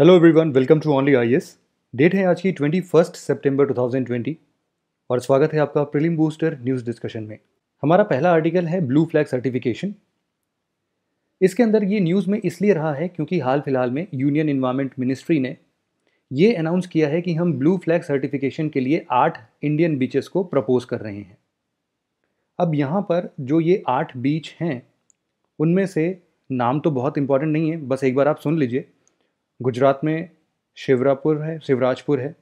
hello everyone welcome to only I date है आज की ट्वेंटी फर्स्ट सेप्टेम्बर 2020 और स्वागत है आपका प्रीलिम बूस्टर न्यूज़ डिस्कशन में हमारा पहला आर्टिकल है ब्लू फ्लैग सर्टिफिकेशन इसके अंदर ये न्यूज़ में इसलिए रहा है क्योंकि हाल फिलहाल में यूनियन इन्वायरमेंट मिनिस्ट्री ने ये अनाउंस किया है कि हम ब्लू फ्लैग सर्टिफिकेशन के लिए आठ इंडियन बीचेस को प्रपोज कर रहे हैं अब यहाँ पर जो ये आठ बीच हैं उनमें से नाम तो बहुत इंपॉर्टेंट नहीं है बस एक बार आप सुन लीजिए गुजरात में शिवरापुर है शिवराजपुर है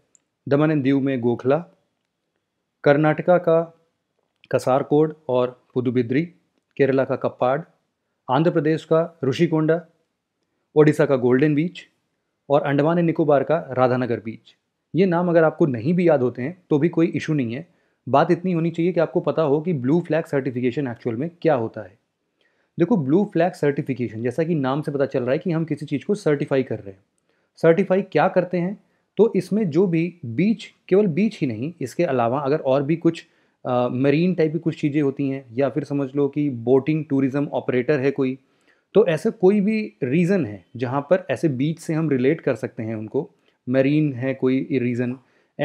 दमन एंड दीव में गोखला कर्नाटका का कसारकोड और पुदुबिद्री केरला का कप्पाड़ आंध्र प्रदेश का ऋषिकोंडा ओडिशा का गोल्डन बीच और अंडमान एंड निकोबार का राधानगर बीच ये नाम अगर आपको नहीं भी याद होते हैं तो भी कोई इशू नहीं है बात इतनी होनी चाहिए कि आपको पता हो कि ब्लू फ्लैग सर्टिफिकेशन एक्चुअल में क्या होता है देखो ब्लू फ्लैग सर्टिफिकेशन जैसा कि नाम से पता चल रहा है कि हम किसी चीज़ को सर्टिफाई कर रहे हैं सर्टिफाई क्या करते हैं तो इसमें जो भी बीच केवल बीच ही नहीं इसके अलावा अगर और भी कुछ मरीन टाइप की कुछ चीज़ें होती हैं या फिर समझ लो कि बोटिंग टूरिज़म ऑपरेटर है कोई तो ऐसे कोई भी रीज़न है जहाँ पर ऐसे बीच से हम रिलेट कर सकते हैं उनको मरीन है कोई रीज़न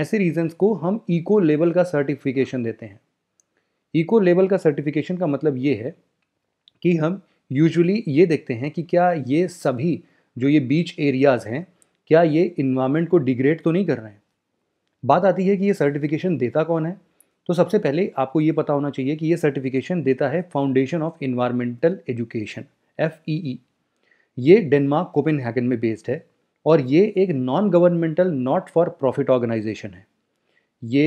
ऐसे रीजंस को हम इको लेवल का सर्टिफिकेशन देते हैं इको लेवल का सर्टिफिकेशन का मतलब ये है कि हम यूजुअली ये देखते हैं कि क्या ये सभी जो ये बीच एरियाज़ हैं क्या ये इन्वामेंट को डिग्रेड तो नहीं कर रहे हैं बात आती है कि ये सर्टिफिकेशन देता कौन है तो सबसे पहले आपको ये पता होना चाहिए कि ये सर्टिफिकेशन देता है foundation of environmental education F E E ये डेनमार्क कोपेनहेगन में बेस्ड है और ये एक non governmental not for profit organisation है ये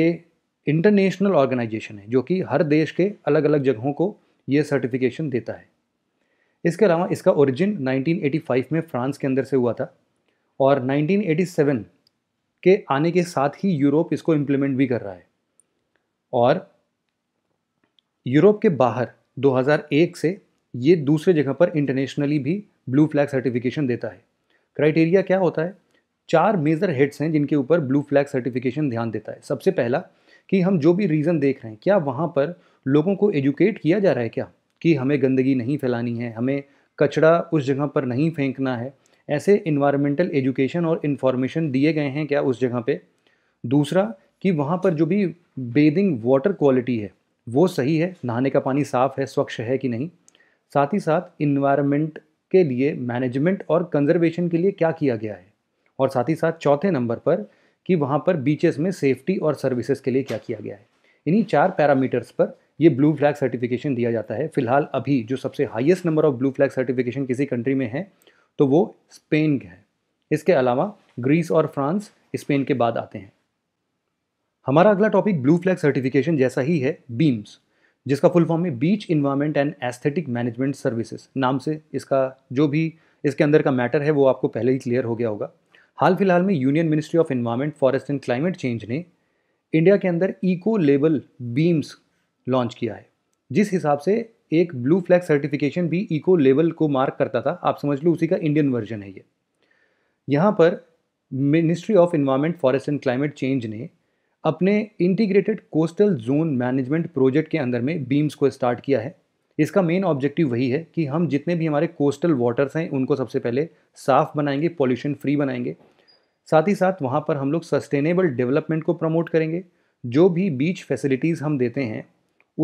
इंटरनेशनल ऑर्गेनाइजेशन है जो कि हर देश के अलग अलग जगहों को ये सर्टिफिकेशन देता है इसके अलावा इसका ओरिजिन 1985 में फ्रांस के अंदर से हुआ था और 1987 के आने के साथ ही यूरोप इसको इम्प्लीमेंट भी कर रहा है और यूरोप के बाहर 2001 से ये दूसरे जगह पर इंटरनेशनली भी ब्लू फ्लैग सर्टिफिकेशन देता है क्राइटेरिया क्या होता है चार मेजर हेड्स हैं जिनके ऊपर ब्लू फ्लैग सर्टिफिकेशन ध्यान देता है सबसे पहला कि हम जो भी रीज़न देख रहे हैं क्या वहाँ पर लोगों को एजुकेट किया जा रहा है क्या कि हमें गंदगी नहीं फैलानी है हमें कचरा उस जगह पर नहीं फेंकना है ऐसे इन्वायरमेंटल एजुकेशन और इन्फॉर्मेशन दिए गए हैं क्या उस जगह पे दूसरा कि वहाँ पर जो भी बेदिंग वाटर क्वालिटी है वो सही है नहाने का पानी साफ़ है स्वच्छ है कि नहीं साथ ही साथ इन्वायरमेंट के लिए मैनेजमेंट और कंजर्वेशन के लिए क्या किया गया है और साथ ही साथ चौथे नंबर पर कि वहाँ पर बीचेस में सेफ्टी और सर्विसेज के लिए क्या किया गया है इन्हीं चार पैरामीटर्स पर ये ब्लू फ्लैग सर्टिफिकेशन दिया जाता है फिलहाल अभी जो सबसे highest number of blue flag certification किसी कंट्री में है तो वो स्पेन के है इसके अलावा ग्रीस और फ्रांस स्पेन के बाद आते हैं हमारा अगला टॉपिक ब्लू फ्लैग सर्टिफिकेशन जैसा ही है बीम्स जिसका फुल फॉर्म है beach environment and aesthetic management services नाम से इसका जो भी इसके अंदर का मैटर है वो आपको पहले ही क्लियर हो गया होगा हाल फिलहाल में union ministry of environment forest and climate change ने इंडिया के अंदर इको लेबल बीम्स लॉन्च किया है जिस हिसाब से एक ब्लू फ्लैग सर्टिफिकेशन भी इको लेवल को मार्क करता था आप समझ लो उसी का इंडियन वर्जन है ये यहाँ पर ministry of environment forest and climate change ने अपने integrated coastal zone management project के अंदर में बीम्स को स्टार्ट किया है इसका मेन ऑब्जेक्टिव वही है कि हम जितने भी हमारे कोस्टल वाटर्स हैं उनको सबसे पहले साफ़ बनाएंगे पॉल्यूशन फ्री बनाएंगे साथ ही साथ वहाँ पर हम लोग सस्टेनेबल डेवलपमेंट को प्रमोट करेंगे जो भी बीच फैसिलिटीज़ हम देते हैं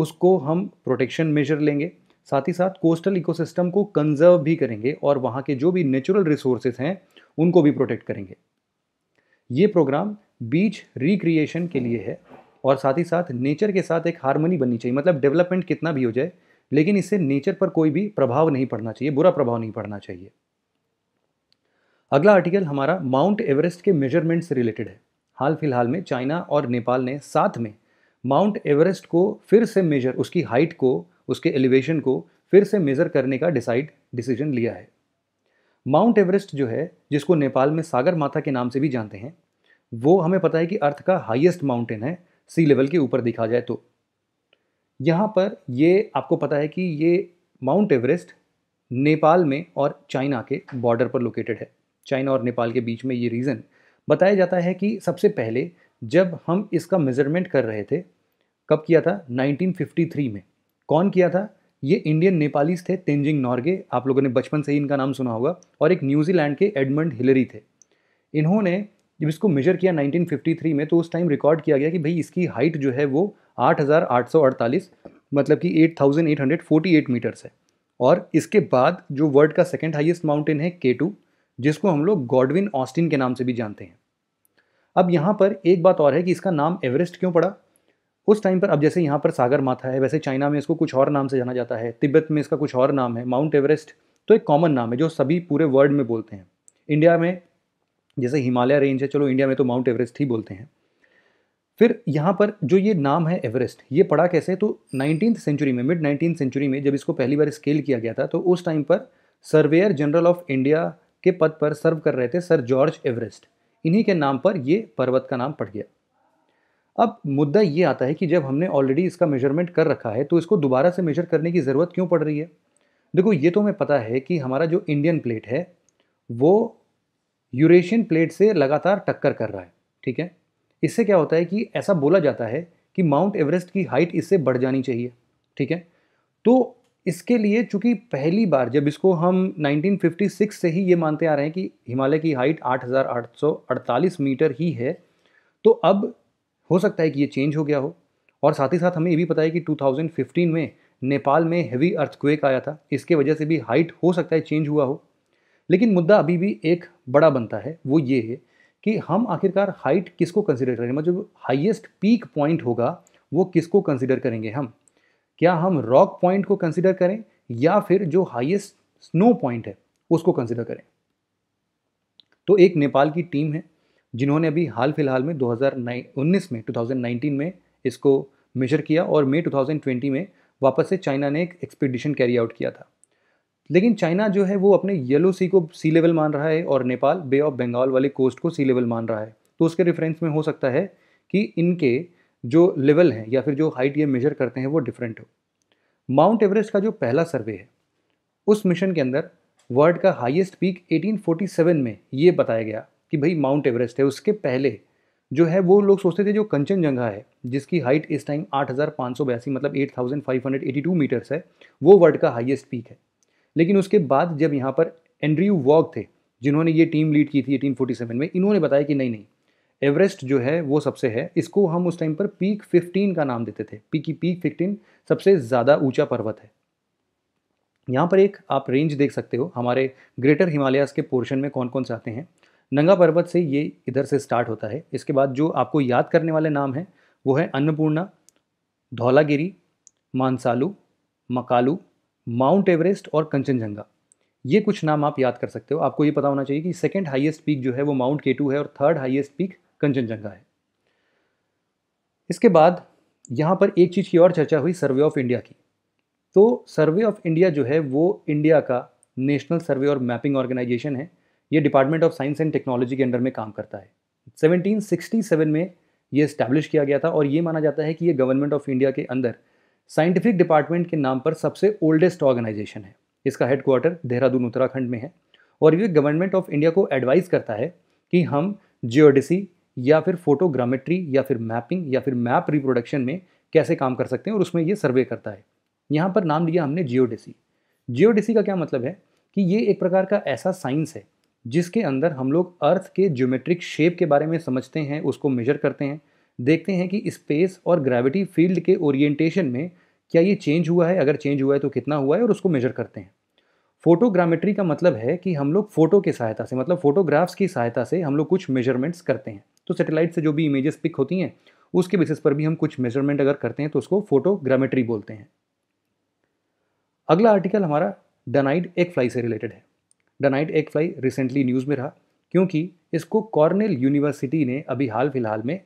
उसको हम प्रोटेक्शन मेजर लेंगे साथ ही साथ कोस्टल इकोसिस्टम को कंजर्व भी करेंगे और वहाँ के जो भी नेचुरल रिसोर्सेज हैं उनको भी प्रोटेक्ट करेंगे ये प्रोग्राम बीच रिक्रिएशन के लिए है और साथ ही साथ नेचर के साथ एक हारमोनी बननी चाहिए मतलब डेवलपमेंट कितना भी हो जाए लेकिन इससे नेचर पर कोई भी प्रभाव नहीं पड़ना चाहिए बुरा प्रभाव नहीं पड़ना चाहिए अगला आर्टिकल हमारा माउंट एवरेस्ट के मेजरमेंट से रिलेटेड है हाल फिलहाल में चाइना और नेपाल ने साथ में माउंट एवरेस्ट को फिर से मेजर उसकी हाइट को उसके एलिवेशन को फिर से मेज़र करने का डिसाइड डिसीजन लिया है माउंट एवरेस्ट जो है जिसको नेपाल में सागर माथा के नाम से भी जानते हैं वो हमें पता है कि अर्थ का हाईएस्ट माउंटेन है सी लेवल के ऊपर देखा जाए तो यहाँ पर ये आपको पता है कि ये माउंट एवरेस्ट नेपाल में और चाइना के बॉर्डर पर लोकेटेड है चाइना और नेपाल के बीच में ये रीज़न बताया जाता है कि सबसे पहले जब हम इसका मेज़रमेंट कर रहे थे कब किया था 1953 में कौन किया था ये इंडियन नेपालीज थे तेंजिंग नॉर्गे आप लोगों ने बचपन से ही इनका नाम सुना होगा और एक न्यूजीलैंड के एडमंड हिलरी थे इन्होंने जब इसको मेजर किया 1953 में तो उस टाइम रिकॉर्ड किया गया कि भाई इसकी हाइट जो है वो 8,848 मतलब कि 8,848 मीटर्स है और इसके बाद जो वर्ल्ड का सेकेंड हाइएस्ट माउंटेन है के टू जिसको हम लोग गॉडविन ऑस्टिन के नाम से भी जानते हैं अब यहाँ पर एक बात और है कि इसका नाम एवरेस्ट क्यों पड़ा उस टाइम पर अब जैसे यहाँ पर सागर माथा है वैसे चाइना में इसको कुछ और नाम से जाना जाता है तिब्बत में इसका कुछ और नाम है माउंट एवरेस्ट तो एक कॉमन नाम है जो सभी पूरे वर्ल्ड में बोलते हैं इंडिया में जैसे हिमालय रेंज है चलो इंडिया में तो माउंट एवरेस्ट ही बोलते हैं फिर यहाँ पर जो ये नाम है एवरेस्ट ये पड़ा कैसे तो नाइनटीन सेंचुरी में मिड नाइनटीन सेंचुरी में जब इसको पहली बार स्केल किया गया था तो उस टाइम पर सर्वेयर जनरल ऑफ इंडिया के पद पर सर्व कर रहे थे सर जॉर्ज एवरेस्ट इन्हीं के नाम पर ये पर्वत का नाम पड़ गया अब मुद्दा ये आता है कि जब हमने ऑलरेडी इसका मेजरमेंट कर रखा है तो इसको दोबारा से मेजर करने की ज़रूरत क्यों पड़ रही है देखो ये तो हमें पता है कि हमारा जो इंडियन प्लेट है वो यूरेशियन प्लेट से लगातार टक्कर कर रहा है ठीक है इससे क्या होता है कि ऐसा बोला जाता है कि माउंट एवरेस्ट की हाइट इससे बढ़ जानी चाहिए ठीक है तो इसके लिए चूंकि पहली बार जब इसको हम 1956 से ही ये मानते आ रहे हैं कि हिमालय की हाइट 8,848 मीटर ही है तो अब हो सकता है कि ये चेंज हो गया हो और साथ ही साथ हमें ये भी पता है कि 2015 में नेपाल में हैवी अर्थक्वेक आया था इसके वजह से भी हाइट हो सकता है चेंज हुआ हो लेकिन मुद्दा अभी भी एक बड़ा बनता है वो ये है कि हम आखिरकार हाइट किसको कंसिडर करेंगे मतलब हाइएस्ट पीक पॉइंट होगा वो किसको कंसिडर करेंगे हम क्या हम रॉक पॉइंट को कंसिडर करें या फिर जो हाइएस्ट स्नो पॉइंट है उसको कंसिडर करें तो एक नेपाल की टीम है जिन्होंने अभी हाल फिलहाल में 2019 में 2019 में इसको मेजर किया और मई 2020 में वापस से चाइना ने एक एक्सपीडिशन कैरी आउट किया था लेकिन चाइना जो है वो अपने येलो सी को सी लेवल मान रहा है और नेपाल बे ऑफ बंगाल वाले कोस्ट को सी लेवल मान रहा है तो उसके रेफरेंस में हो सकता है कि इनके जो लेवल है या फिर जो हाइट ये मेजर करते हैं वो डिफरेंट हो माउंट एवरेस्ट का जो पहला सर्वे है उस मिशन के अंदर वर्ल्ड का हाईएस्ट पीक 1847 में ये बताया गया कि भाई माउंट एवरेस्ट है उसके पहले जो है वो लोग सोचते थे जो कंचनजंगा है जिसकी हाइट इस टाइम आठ मतलब 8582 मीटर्स है वो वर्ल्ड का हाईएस्ट पीक है लेकिन उसके बाद जब यहाँ पर एंड्रयू वॉग थे जिन्होंने ये टीम लीड की थी 1847 में इन्होंने बताया कि नहीं नहीं एवरेस्ट जो है वो सबसे है इसको हम उस टाइम पर पीक 15 का नाम देते थे पी की पीक 15 सबसे ज़्यादा ऊंचा पर्वत है यहाँ पर एक आप रेंज देख सकते हो हमारे ग्रेटर हिमालयस के पोर्शन में कौन कौन से आते हैं नंगा पर्वत से ये इधर से स्टार्ट होता है इसके बाद जो आपको याद करने वाले नाम हैं वो है अन्नपूर्णा धौलागिरी मानसालू मकालू माउंट एवरेस्ट और कंचनजंगा ये कुछ नाम आप याद कर सकते हो आपको ये पता होना चाहिए कि सेकेंड हाईएस्ट पीक जो है वो माउंट केटू है और थर्ड हाईएस्ट पीक कंचनजंगा है इसके बाद यहाँ पर एक चीज़ की और चर्चा हुई सर्वे ऑफ इंडिया की तो सर्वे ऑफ इंडिया जो है वो इंडिया का नेशनल सर्वे और मैपिंग ऑर्गेनाइजेशन है ये department of science and technology के अंडर में काम करता है 1767 में ये इस्टेब्लिश किया गया था और ये माना जाता है कि ये गवर्नमेंट ऑफ इंडिया के अंदर साइंटिफिक डिपार्टमेंट के नाम पर सबसे ओल्डेस्ट ऑर्गेनाइजेशन है इसका हेडक्वार्टर देहरादून उत्तराखंड में है और ये गवर्नमेंट ऑफ इंडिया को एडवाइज़ करता है कि हम जियोडिसी या फिर फोटोग्रामेट्री या फिर मैपिंग या फिर मैप रिप्रोडक्शन में कैसे काम कर सकते हैं और उसमें ये सर्वे करता है यहाँ पर नाम लिया हमने जियोडेसी जियोडेसी का क्या मतलब है कि ये एक प्रकार का ऐसा साइंस है जिसके अंदर हम लोग अर्थ के ज्योमेट्रिक शेप के बारे में समझते हैं उसको मेजर करते हैं देखते हैं कि स्पेस और ग्रेविटी फील्ड के ओरिएंटेशन में क्या ये चेंज हुआ है अगर चेंज हुआ है तो कितना हुआ है और उसको मेजर करते हैं फोटोग्रामेट्री का मतलब है कि हम लोग फ़ोटो के सहायता से मतलब फ़ोटोग्राफ्स की सहायता से हम लोग कुछ मेजरमेंट्स करते हैं तो सेटेलाइट से जो भी इमेजेस पिक होती हैं उसके बेसिस पर भी हम कुछ मेजरमेंट अगर करते हैं तो उसको फोटोग्रामेट्री बोलते हैं अगला आर्टिकल हमारा डनाइड एक फ्लाई से रिलेटेड है डनाइड एक फ्लाई रिसेंटली न्यूज़ में रहा क्योंकि इसको कॉर्नेल यूनिवर्सिटी ने अभी हाल फिलहाल में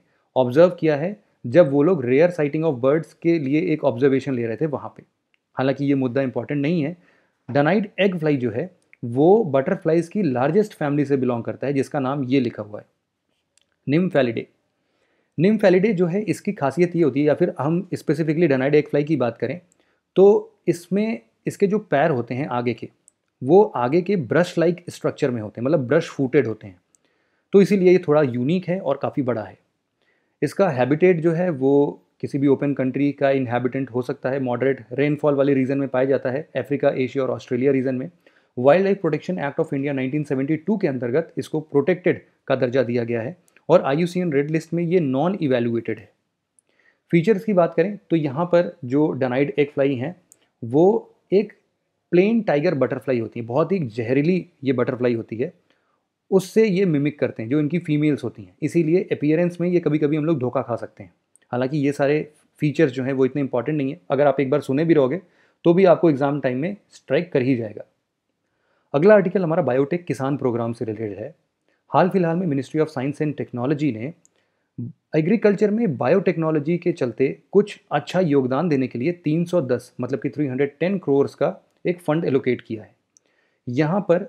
ऑब्जर्व किया है जब वो लोग रेयर साइटिंग ऑफ बर्ड्स के लिए एक ऑब्जर्वेशन ले रहे थे वहाँ पे हालांकि ये मुद्दा इंपॉर्टेंट नहीं है डनाइड एग फ्लाई जो है वो बटरफ्लाइज की लार्जेस्ट फैमिली से बिलोंग करता है जिसका नाम ये लिखा हुआ है निम्फेलिडे निम्फेलिडे जो है इसकी खासियत ये होती है या फिर हम स्पेसिफिकली डनाइड एक फ्लाई की बात करें तो इसमें इसके जो पैर होते हैं आगे के वो आगे के ब्रश लाइक स्ट्रक्चर में होते हैं मतलब ब्रश फूटेड होते हैं तो इसीलिए ये थोड़ा यूनिक है और काफ़ी बड़ा है इसका हैबिटेट जो है वो किसी भी ओपन कंट्री का इनहैबिटेंट हो सकता है मॉडरेट रेनफॉल वाले रीजन में पाया जाता है अफ्रीका एशिया और ऑस्ट्रेलिया रीजन में wildlife protection act of India 1972 के अंतर्गत इसको प्रोटेक्टेड का दर्जा दिया गया है और आई रेड लिस्ट में ये नॉन इवेलुएटेड है फीचर्स की बात करें तो यहाँ पर जो डनाइड एग फ्लाई हैं वो एक प्लेन टाइगर बटरफ्लाई होती है बहुत ही जहरीली ये बटरफ्लाई होती है उससे ये मिमिक करते हैं जो इनकी फीमेल्स होती हैं इसीलिए अपियरेंस में ये कभी कभी हम लोग धोखा खा सकते हैं हालांकि ये सारे फीचर्स जो हैं वो इतने इंपॉर्टेंट नहीं है अगर आप एक बार सुने भी रहोगे तो भी आपको एग्ज़ाम टाइम में स्ट्राइक कर ही जाएगा अगला आर्टिकल हमारा बायोटेक किसान प्रोग्राम से रिलेटेड है हाल फिलहाल में ministry of science and technology ने एग्रीकल्चर में बायोटेक्नोलॉजी के चलते कुछ अच्छा योगदान देने के लिए 310 मतलब कि 310 करोड़ का एक फंड एलोकेट किया है यहाँ पर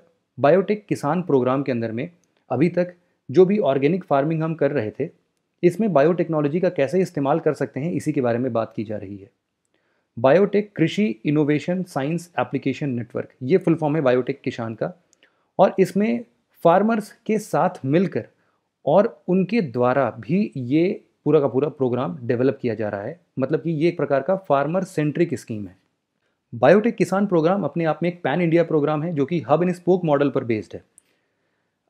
बायोटेक किसान प्रोग्राम के अंदर में अभी तक जो भी ऑर्गेनिक फार्मिंग हम कर रहे थे इसमें बायोटेक्नोलॉजी का कैसे इस्तेमाल कर सकते हैं इसी के बारे में बात की जा रही है biotech Krishi innovation science application network ये फुल फॉर्म है बायोटेक किसान का और इसमें फार्मर्स के साथ मिलकर और उनके द्वारा भी ये पूरा का पूरा प्रोग्राम डेवलप किया जा रहा है मतलब कि ये एक प्रकार का फार्मर सेंट्रिक स्कीम है बायोटेक किसान प्रोग्राम अपने आप में एक पैन इंडिया प्रोग्राम है जो कि हब एंड स्पोक मॉडल पर बेस्ड है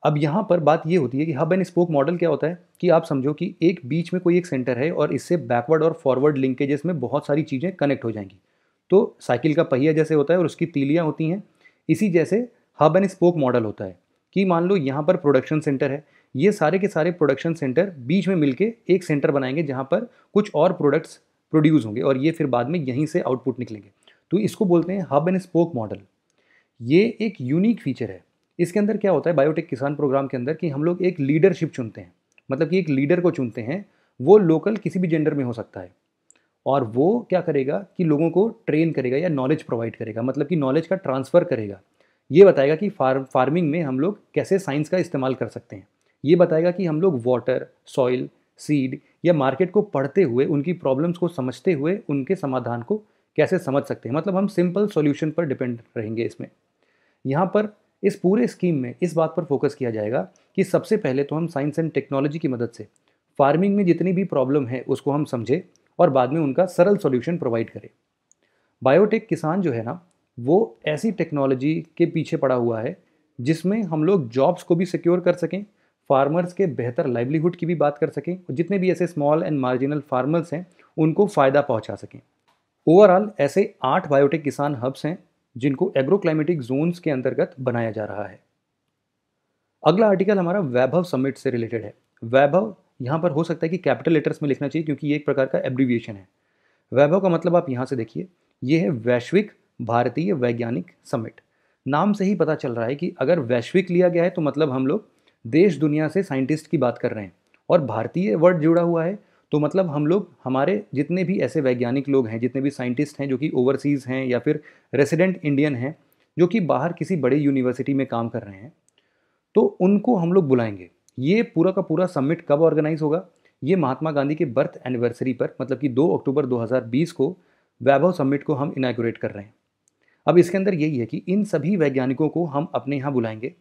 अब यहाँ पर बात ये होती है कि हब एंड स्पोक मॉडल क्या होता है कि आप समझो कि एक बीच में कोई एक सेंटर है और इससे बैकवर्ड और फॉरवर्ड लिंकेजेस में बहुत सारी चीज़ें कनेक्ट हो जाएंगी तो साइकिल का पहिया जैसे होता है और उसकी तीलियाँ होती हैं इसी जैसे हब एंड स्पोक मॉडल होता है कि मान लो यहाँ पर प्रोडक्शन सेंटर है ये सारे के सारे प्रोडक्शन सेंटर बीच में मिलके एक सेंटर बनाएंगे जहाँ पर कुछ और प्रोडक्ट्स प्रोड्यूस होंगे और ये फिर बाद में यहीं से आउटपुट निकलेंगे तो इसको बोलते हैं हब एंड स्पोक मॉडल ये एक यूनिक फीचर है इसके अंदर क्या होता है बायोटेक किसान प्रोग्राम के अंदर कि हम लोग एक लीडरशिप चुनते हैं मतलब कि एक लीडर को चुनते हैं वो लोकल किसी भी जेंडर में हो सकता है और वो क्या करेगा कि लोगों को ट्रेन करेगा या नॉलेज प्रोवाइड करेगा मतलब कि नॉलेज का ट्रांसफ़र करेगा ये बताएगा कि फार फार्मिंग में हम लोग कैसे साइंस का इस्तेमाल कर सकते हैं ये बताएगा कि हम लोग वाटर सॉइल सीड या मार्केट को पढ़ते हुए उनकी प्रॉब्लम्स को समझते हुए उनके समाधान को कैसे समझ सकते हैं मतलब हम सिंपल सॉल्यूशन पर डिपेंड रहेंगे इसमें यहाँ पर इस पूरे स्कीम में इस बात पर फोकस किया जाएगा कि सबसे पहले तो हम साइंस एंड टेक्नोलॉजी की मदद से फार्मिंग में जितनी भी प्रॉब्लम है उसको हम समझें और बाद में उनका सरल सॉल्यूशन प्रोवाइड करें बायोटेक किसान जो है ना वो ऐसी टेक्नोलॉजी के पीछे पड़ा हुआ है जिसमें हम लोग जॉब्स को भी सिक्योर कर सकें फार्मर्स के बेहतर लाइवलीहुड की भी बात कर सकें और जितने भी ऐसे स्मॉल एंड मार्जिनल फार्मर्स हैं उनको फ़ायदा पहुंचा सकें ओवरऑल ऐसे आठ बायोटेक किसान हब्स हैं जिनको एग्रोक्लाइमेटिक जोन्स के अंतर्गत बनाया जा रहा है अगला आर्टिकल हमारा वैभव समिट से रिलेटेड है वैभव यहाँ पर हो सकता है कि कैपिटल लेटर्स में लिखना चाहिए क्योंकि ये एक प्रकार का एब्रीविएशन है वैभव का मतलब आप यहाँ से देखिए ये है वैश्विक भारतीय वैज्ञानिक समिट नाम से ही पता चल रहा है कि अगर वैश्विक लिया गया है तो मतलब हम लोग देश दुनिया से साइंटिस्ट की बात कर रहे हैं और भारतीय वर्ड जुड़ा हुआ है तो मतलब हम लोग हमारे जितने भी ऐसे वैज्ञानिक लोग हैं जितने भी साइंटिस्ट हैं जो कि ओवरसीज़ हैं या फिर रेसिडेंट इंडियन हैं जो कि बाहर किसी बड़े यूनिवर्सिटी में काम कर रहे हैं तो उनको हम लोग बुलाएंगे ये पूरा का पूरा समिट कब ऑर्गेनाइज होगा ये महात्मा गांधी के बर्थ एनिवर्सरी पर मतलब कि 2 अक्टूबर 2020 को वैभव समिट को हम इनाग्रेट कर रहे हैं अब इसके अंदर यही है कि इन सभी वैज्ञानिकों को हम अपने यहाँ बुलाएंगे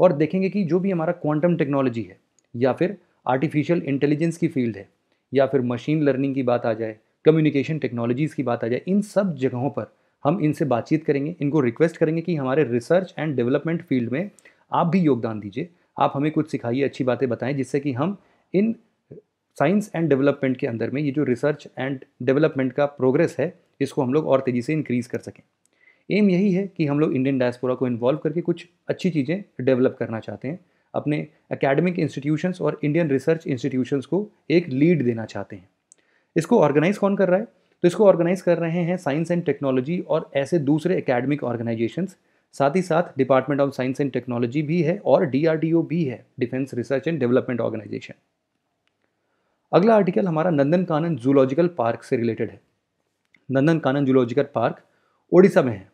और देखेंगे कि जो भी हमारा क्वांटम टेक्नोलॉजी है या फिर आर्टिफिशियल इंटेलिजेंस की फील्ड है या फिर मशीन लर्निंग की बात आ जाए कम्युनिकेशन टेक्नोलॉजीज़ की बात आ जाए इन सब जगहों पर हम इनसे बातचीत करेंगे इनको रिक्वेस्ट करेंगे कि हमारे रिसर्च एंड डेवलपमेंट फील्ड में आप भी योगदान दीजिए आप हमें कुछ सिखाइए अच्छी बातें बताएं जिससे कि हम इन साइंस एंड डेवलपमेंट के अंदर में ये जो रिसर्च एंड डेवलपमेंट का प्रोग्रेस है इसको हम लोग और तेज़ी से इंक्रीज़ कर सकें एम यही है कि हम लोग इंडियन डायस्पोरा को इन्वॉल्व करके कुछ अच्छी चीज़ें डेवलप करना चाहते हैं अपने एकेडमिक इंस्टीट्यूशंस और इंडियन रिसर्च इंस्टीट्यूशंस को एक लीड देना चाहते हैं इसको ऑर्गेनाइज कौन कर रहा है तो इसको ऑर्गेनाइज कर रहे हैं साइंस एंड टेक्नोलॉजी और ऐसे दूसरे एकेडमिक ऑर्गेनाइजेशंस साथ ही साथ department of science and technology भी है और डी भी है defence research and development organisation अगला आर्टिकल हमारा नंदन कानन जूलॉजिकल पार्क से रिलेटेड है नंदन कानन जूलॉजिकल पार्क ओडिशा में है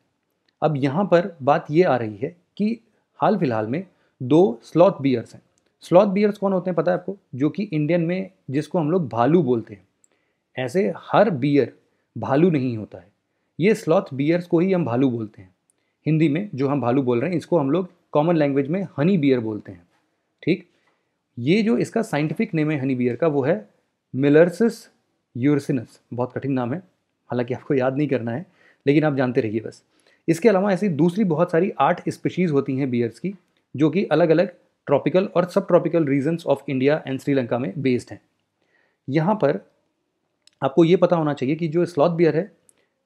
अब यहाँ पर बात ये आ रही है कि हाल फिलहाल में दो स्लॉथ बियर्स हैं स्लॉथ बियर्स कौन होते हैं पता है आपको जो कि इंडियन में जिसको हम लोग भालू बोलते हैं ऐसे हर बियर भालू नहीं होता है ये स्लॉथ बियर्स को ही हम भालू बोलते हैं हिंदी में जो हम भालू बोल रहे हैं इसको हम लोग कॉमन लैंग्वेज में हनी बियर बोलते हैं ठीक ये जो इसका साइंटिफिक नेम है हनी बियर का वो है मिलर्सिस यूरसिनस बहुत कठिन नाम है हालांकि आपको याद नहीं करना है लेकिन आप जानते रहिए बस इसके अलावा ऐसी दूसरी बहुत सारी आठ स्पीशीज़ होती हैं बियर्स की जो कि अलग अलग ट्रॉपिकल और subtropical regions of India and Sri में बेस्ड हैं यहाँ पर आपको ये पता होना चाहिए कि जो स्लॉथ बियर है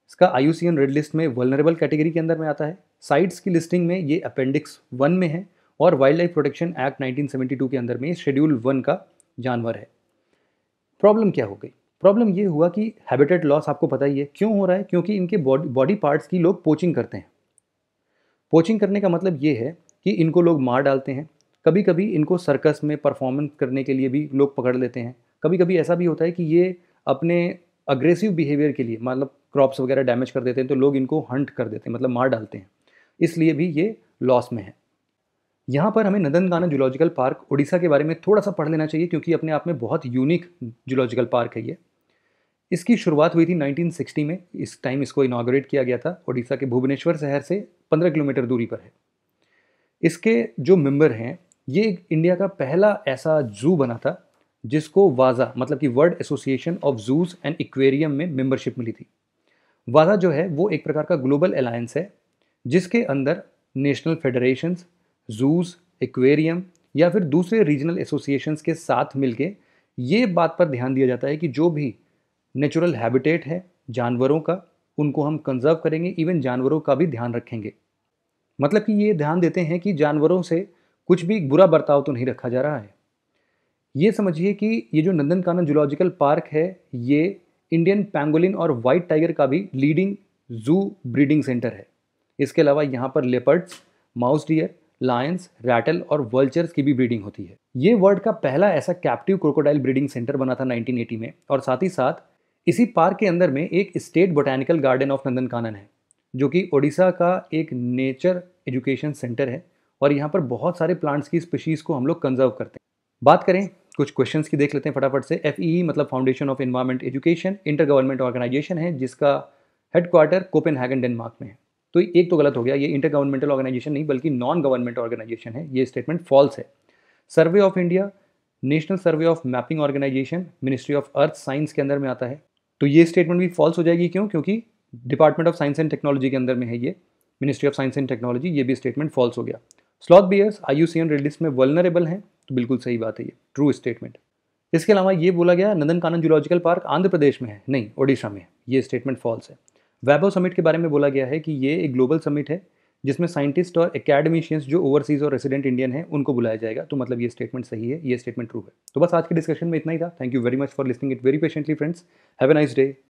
इसका आई रेड लिस्ट में वलनरेबल कैटेगरी के अंदर में आता है साइट्स की लिस्टिंग में ये अपेंडिक्स वन में है और वाइल्ड लाइफ प्रोटेक्शन एक्ट 1972 के अंदर में शेड्यूल वन का जानवर है प्रॉब्लम क्या हो गई प्रॉब्लम ये हुआ कि हैबिटेट लॉस आपको पता ही है क्यों हो रहा है क्योंकि इनके बॉडी बॉडी पार्ट्स की लोग पोचिंग करते हैं पोचिंग करने का मतलब ये है कि इनको लोग मार डालते हैं कभी कभी इनको सर्कस में परफॉर्मेंस करने के लिए भी लोग पकड़ लेते हैं कभी कभी ऐसा भी होता है कि ये अपने अग्रेसिव बिहेवियर के लिए मतलब क्रॉप्स वगैरह डैमेज कर देते हैं तो लोग इनको हंट कर देते हैं मतलब मार डालते हैं इसलिए भी ये लॉस में है यहाँ पर हमें नंदनकाना जूलॉजिकल पार्क उड़ीसा के बारे में थोड़ा सा पढ़ लेना चाहिए क्योंकि अपने आप में बहुत यूनिक जूलॉजिकल पार्क है ये इसकी शुरुआत हुई थी 1960 में इस टाइम इसको इनाग्रेट किया गया था ओडिशा के भुवनेश्वर शहर से 15 किलोमीटर दूरी पर है इसके जो मेंबर हैं ये इंडिया का पहला ऐसा जू बना था जिसको वाजा मतलब कि world association of zoos and aquarium में मेंबरशिप मिली थी वाजा जो है वो एक प्रकार का ग्लोबल अलायंस है जिसके अंदर नेशनल फेडरेशंस जूज एक्वेरियम या फिर दूसरे रीजनल एसोसिएशंस के साथ मिलके ये बात पर ध्यान दिया जाता है कि जो भी नेचुरल हैबिटेट है जानवरों का उनको हम कंजर्व करेंगे इवन जानवरों का भी ध्यान रखेंगे मतलब कि ये ध्यान देते हैं कि जानवरों से कुछ भी बुरा बर्ताव तो नहीं रखा जा रहा है ये समझिए कि ये जो नंदनकानन जूलॉजिकल पार्क है ये इंडियन पैंगोलिन और वाइट टाइगर का भी लीडिंग जू ब्रीडिंग सेंटर है इसके अलावा यहाँ पर leopards mouse deer lions ratel और वर्ल्चर्स की भी ब्रीडिंग होती है ये वर्ल्ड का पहला ऐसा कैप्टिव क्रोकोडाइल ब्रीडिंग सेंटर बना था 1980 में और साथ ही साथ इसी पार्क के अंदर में एक state botanical garden of Nandankanan है जो कि ओडिशा का एक नेचर एजुकेशन सेंटर है और यहाँ पर बहुत सारे प्लांट्स की स्पीशीज़ को हम लोग कंजर्व करते हैं बात करें कुछ क्वेश्चंस की देख लेते हैं फटाफट से एफ ई e e मतलब foundation of environment education inter governmental organisation है जिसका हेडक्वार्टर हैगन डेनमार्क में है तो एक तो गलत हो गया ये इंटर गवर्नमेंटल ऑर्गेनाइजेशन नहीं बल्कि नॉन गवर्नमेंट ऑर्गेनाइजेशन है ये स्टेटमेंट फॉल्स है survey of India national survey of mapping organisation ministry of earth science के अंदर में आता है तो ये स्टेटमेंट भी फॉल्स हो जाएगी क्यों क्योंकि department of science and technology के अंदर में है ये ministry of science and technology ये भी स्टेटमेंट फॉल्स हो गया sloth bears I U C N red list में वर्नरेबल हैं तो बिल्कुल सही बात है ये ट्रू स्टेटमेंट इसके अलावा ये बोला गया नंदन कानन जूलॉजिकल पार्क आंध्र प्रदेश में है नहीं ओडिशा में है ये स्टेटमेंट फॉल्स है वैभव समिट के बारे में बोला गया है कि ये एक ग्लोबल समिट है जिसमें साइंटिस्ट और एकेडमिशियंस जो ओवरसीज और रेसिडेंट इंडियन है उनको बुलाया जाएगा तो मतलब ये स्टेटमेंट सही है ये स्टेटमेंट ट्रू है तो बस आज के डिस्कशन में इतना ही था thank you very much for listening it very patiently friends have a nice day